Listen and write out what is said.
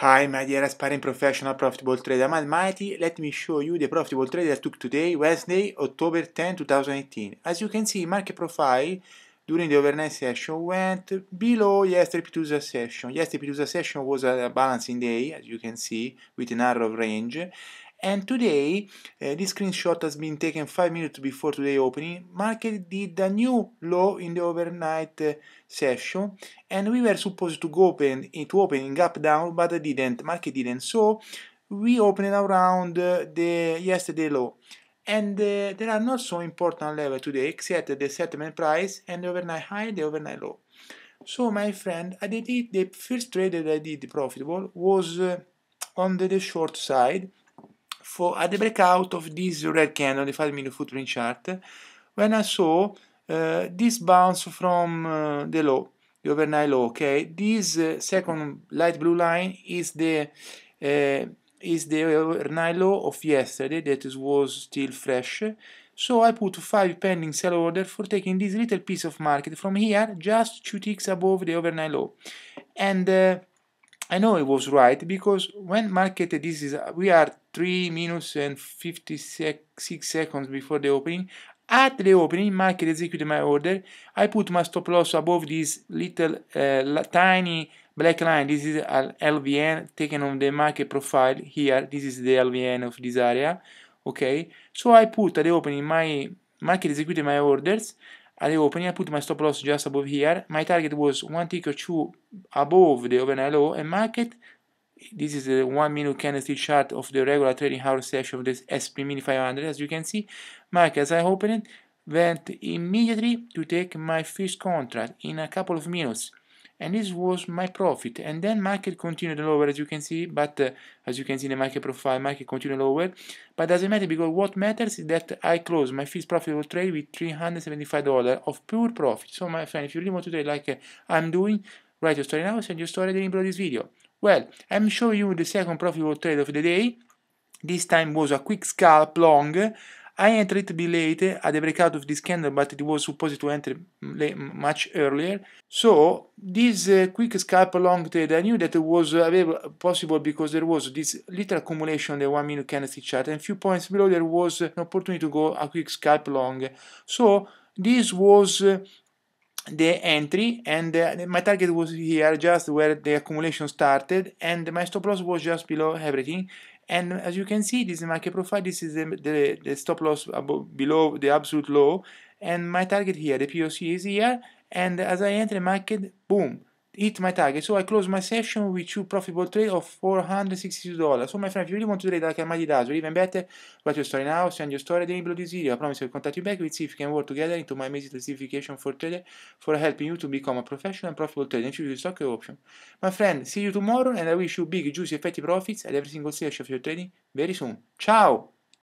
Hi my dear aspiring professional profitable trader, I'm Almighty. Let me show you the profitable trade I took today, Wednesday, October 10, 2018. As you can see, market profile during the overnight session went below yesterday Pitusa session. Yesterday Pitusa session was a balancing day, as you can see, with a narrow range. And today, uh, this screenshot has been taken 5 minutes before today opening. Market did a new low in the overnight uh, session and we were supposed to go open to opening up down but I didn't market didn't so we opened around uh, the yesterday low and uh, there are not so important level today except the settlement price and the overnight high the overnight low so my friend i did it, the first trade that i did profitable was uh, on the, the, short side for at the breakout of this red candle, the 5 minute footprint chart, when I saw uh, this bounce from uh, the low, the overnight low. Okay, this uh, second light blue line is the uh, is the overnight low of yesterday that was still fresh. So I put five pending sell order for taking this little piece of market from here just two ticks above the overnight low, and uh, I know it was right because when marketed this is we are 3 minutes and 56 seconds before the opening at the opening market executed my order I put my stop loss above this little uh, tiny black line this is an LVN taken on the market profile here this is the LVN of this area okay so I put at the opening my market executed my orders I opening, I put my stop loss just above here. My target was one tick or two above the overnight low and market. This is the one minute candlestick chart of the regular trading hour session of this SP Mini 500. As you can see, market as I opened it went immediately to take my first contract in a couple of minutes and this was my profit and then market continued lower as you can see but uh, as you can see in the market profile market continued lower but doesn't matter because what matters is that I close my first profitable trade with $375 of pure profit so my friend if you really want to trade like uh, I'm doing write your story now send your story at below this video well I'm showing you the second profitable trade of the day this time was a quick scalp long I entered it a bit later at the breakout of this candle, but it was supposed to enter much earlier. So this uh, quick scalp long trade, I knew that it was possible because there was this little accumulation on the one minute candlestick chart, and a few points below there was an opportunity to go a quick scalp long. So this was uh, the entry and uh, my target was here just where the accumulation started and my stop loss was just below everything and as you can see, this is my profile. This is the, the, the stop loss above, below the absolute low. And my target here, the POC is here. And as I enter the market, boom, hit my target, so I close my session with two profitable trade of $462. So my friend, if you really want to trade like Almighty does, or even better, write your story now, send your story, then below this video. I promise I'll contact you back, we'll see if we can work together into my amazing classification for trader, for helping you to become a professional and profitable trader, and choose the stock option. My friend, see you tomorrow, and I wish you big, juicy, effective profits at every single session of your trading very soon. Ciao!